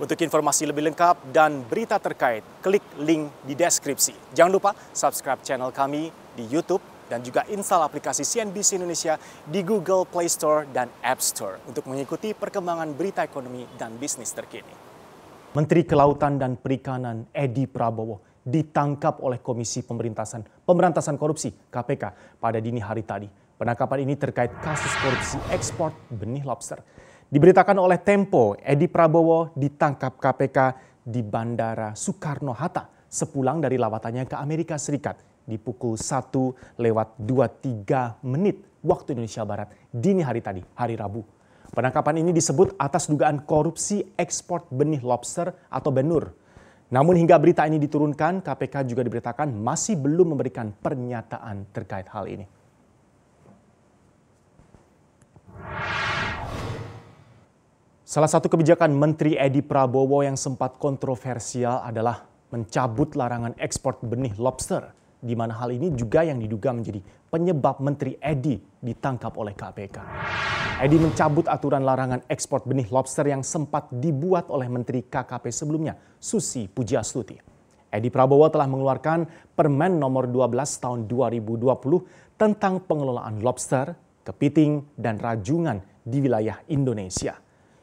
Untuk informasi lebih lengkap dan berita terkait, klik link di deskripsi. Jangan lupa subscribe channel kami di YouTube dan juga install aplikasi CNBC Indonesia di Google Play Store dan App Store untuk mengikuti perkembangan berita ekonomi dan bisnis terkini. Menteri Kelautan dan Perikanan Edi Prabowo ditangkap oleh Komisi Pemberantasan Pemberantasan Korupsi KPK pada dini hari tadi. Penangkapan ini terkait kasus korupsi ekspor benih lobster. Diberitakan oleh Tempo, Edi Prabowo ditangkap KPK di Bandara Soekarno-Hatta sepulang dari lawatannya ke Amerika Serikat di pukul 1 lewat 23 menit waktu Indonesia Barat dini hari tadi, hari Rabu. Penangkapan ini disebut atas dugaan korupsi ekspor benih lobster atau benur. Namun hingga berita ini diturunkan, KPK juga diberitakan masih belum memberikan pernyataan terkait hal ini. Salah satu kebijakan Menteri Edi Prabowo yang sempat kontroversial adalah mencabut larangan ekspor benih lobster, di mana hal ini juga yang diduga menjadi penyebab Menteri Edi ditangkap oleh KPK. Edi mencabut aturan larangan ekspor benih lobster yang sempat dibuat oleh Menteri KKP sebelumnya, Susi Pujiastuti. Edi Prabowo telah mengeluarkan Permen Nomor 12 Tahun 2020 tentang pengelolaan lobster, kepiting, dan rajungan di wilayah Indonesia.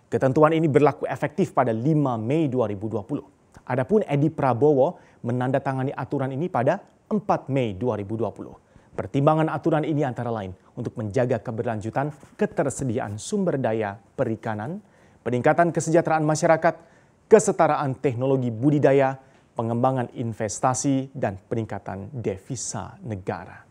Ketentuan ini berlaku efektif pada 5 Mei 2020. Adapun Edi Prabowo menandatangani aturan ini pada 4 Mei 2020. Pertimbangan aturan ini antara lain untuk menjaga keberlanjutan ketersediaan sumber daya perikanan, peningkatan kesejahteraan masyarakat, kesetaraan teknologi budidaya, pengembangan investasi, dan peningkatan devisa negara.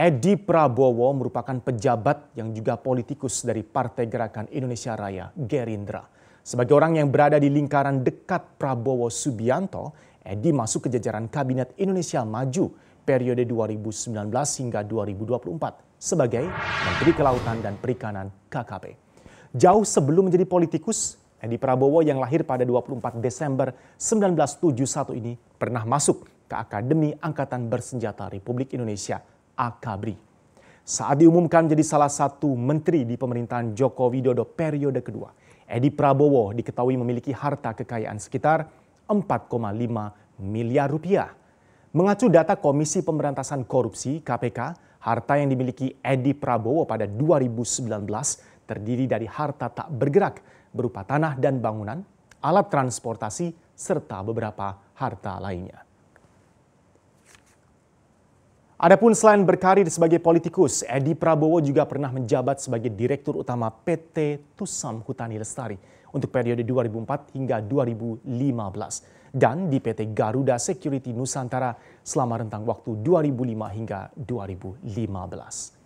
Edi Prabowo merupakan pejabat yang juga politikus dari Partai Gerakan Indonesia Raya Gerindra. Sebagai orang yang berada di lingkaran dekat Prabowo Subianto, Edi masuk ke jajaran Kabinet Indonesia Maju periode 2019 hingga 2024 sebagai Menteri Kelautan dan Perikanan KKP. Jauh sebelum menjadi politikus, Edi Prabowo yang lahir pada 24 Desember 1971 ini pernah masuk ke Akademi Angkatan Bersenjata Republik Indonesia Akabri. Saat diumumkan jadi salah satu menteri di pemerintahan Joko Widodo periode kedua, Edi Prabowo diketahui memiliki harta kekayaan sekitar 4,5 miliar rupiah. Mengacu data Komisi Pemberantasan Korupsi (KPK), harta yang dimiliki Edi Prabowo pada 2019 terdiri dari harta tak bergerak berupa tanah dan bangunan, alat transportasi, serta beberapa harta lainnya. Adapun selain berkarir sebagai politikus, Edi Prabowo juga pernah menjabat sebagai Direktur Utama PT Tusam Hutani Lestari untuk periode 2004 hingga 2015 dan di PT Garuda Security Nusantara selama rentang waktu 2005 hingga 2015.